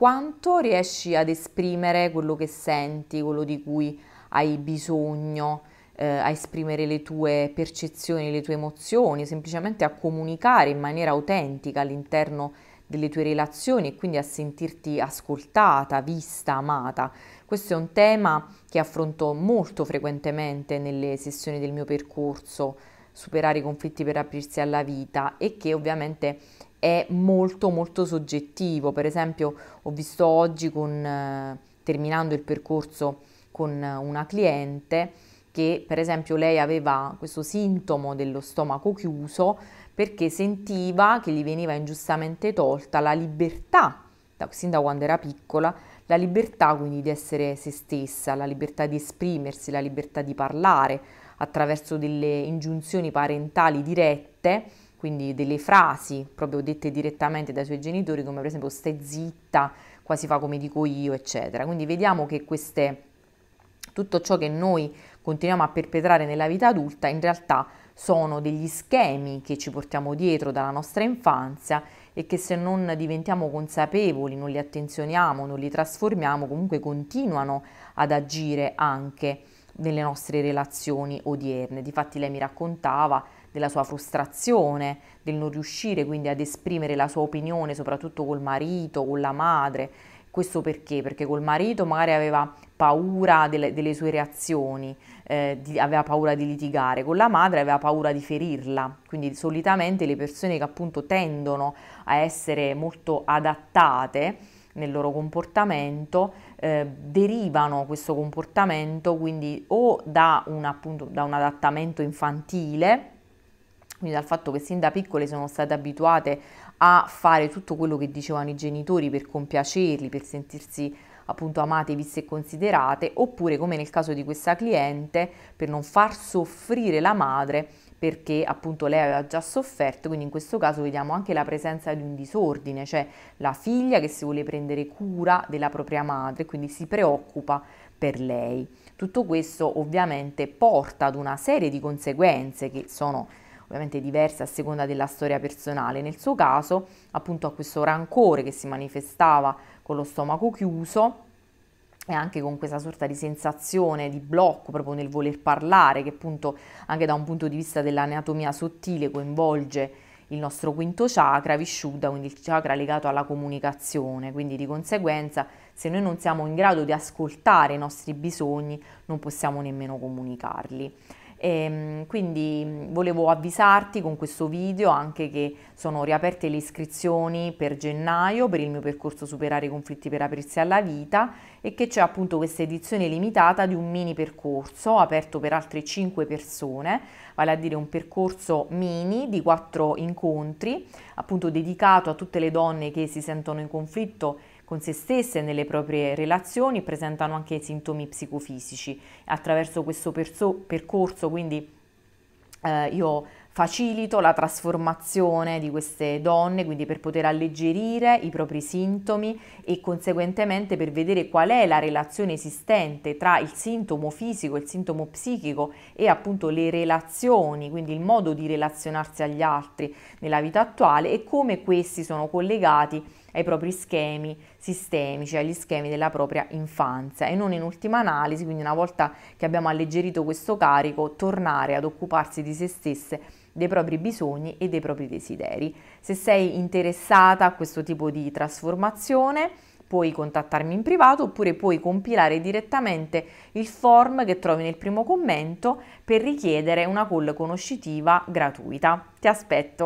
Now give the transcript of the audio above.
quanto riesci ad esprimere quello che senti, quello di cui hai bisogno, eh, a esprimere le tue percezioni, le tue emozioni, semplicemente a comunicare in maniera autentica all'interno delle tue relazioni e quindi a sentirti ascoltata, vista, amata. Questo è un tema che affronto molto frequentemente nelle sessioni del mio percorso, superare i conflitti per aprirsi alla vita e che ovviamente è molto molto soggettivo. Per esempio ho visto oggi con, eh, terminando il percorso con una cliente che per esempio lei aveva questo sintomo dello stomaco chiuso perché sentiva che gli veniva ingiustamente tolta la libertà, da, sin da quando era piccola, la libertà quindi di essere se stessa, la libertà di esprimersi, la libertà di parlare attraverso delle ingiunzioni parentali dirette quindi delle frasi proprio dette direttamente dai suoi genitori, come per esempio stai zitta, quasi fa come dico io, eccetera. Quindi vediamo che queste, tutto ciò che noi continuiamo a perpetrare nella vita adulta in realtà sono degli schemi che ci portiamo dietro dalla nostra infanzia e che se non diventiamo consapevoli, non li attenzioniamo, non li trasformiamo, comunque continuano ad agire anche nelle nostre relazioni odierne. Difatti lei mi raccontava della sua frustrazione, del non riuscire quindi ad esprimere la sua opinione, soprattutto col marito, con la madre. Questo perché? Perché col marito magari aveva paura delle, delle sue reazioni, eh, di, aveva paura di litigare, con la madre aveva paura di ferirla. Quindi solitamente le persone che appunto tendono a essere molto adattate nel loro comportamento eh, derivano questo comportamento quindi o da un, appunto, da un adattamento infantile quindi dal fatto che sin da piccole sono state abituate a fare tutto quello che dicevano i genitori per compiacerli, per sentirsi appunto amate, viste e considerate, oppure come nel caso di questa cliente, per non far soffrire la madre perché appunto lei aveva già sofferto, quindi in questo caso vediamo anche la presenza di un disordine, cioè la figlia che si vuole prendere cura della propria madre, quindi si preoccupa per lei. Tutto questo ovviamente porta ad una serie di conseguenze che sono ovviamente diverse a seconda della storia personale. Nel suo caso, appunto, a questo rancore che si manifestava con lo stomaco chiuso e anche con questa sorta di sensazione di blocco proprio nel voler parlare, che appunto anche da un punto di vista dell'anatomia sottile coinvolge il nostro quinto chakra, Vishuddha, quindi il chakra legato alla comunicazione, quindi di conseguenza se noi non siamo in grado di ascoltare i nostri bisogni non possiamo nemmeno comunicarli. E, ehm, quindi volevo avvisarti con questo video anche che sono riaperte le iscrizioni per gennaio per il mio percorso Superare i conflitti per aprirsi alla vita e che c'è appunto questa edizione limitata di un mini percorso aperto per altre 5 persone, vale a dire un percorso mini di 4 incontri appunto dedicato a tutte le donne che si sentono in conflitto con se stesse e nelle proprie relazioni, presentano anche sintomi psicofisici. Attraverso questo percorso quindi eh, io facilito la trasformazione di queste donne, quindi per poter alleggerire i propri sintomi e conseguentemente per vedere qual è la relazione esistente tra il sintomo fisico, il sintomo psichico e appunto le relazioni, quindi il modo di relazionarsi agli altri nella vita attuale e come questi sono collegati ai propri schemi sistemici, agli schemi della propria infanzia e non in ultima analisi, quindi una volta che abbiamo alleggerito questo carico, tornare ad occuparsi di se stesse dei propri bisogni e dei propri desideri. Se sei interessata a questo tipo di trasformazione, puoi contattarmi in privato oppure puoi compilare direttamente il form che trovi nel primo commento per richiedere una call conoscitiva gratuita. Ti aspetto!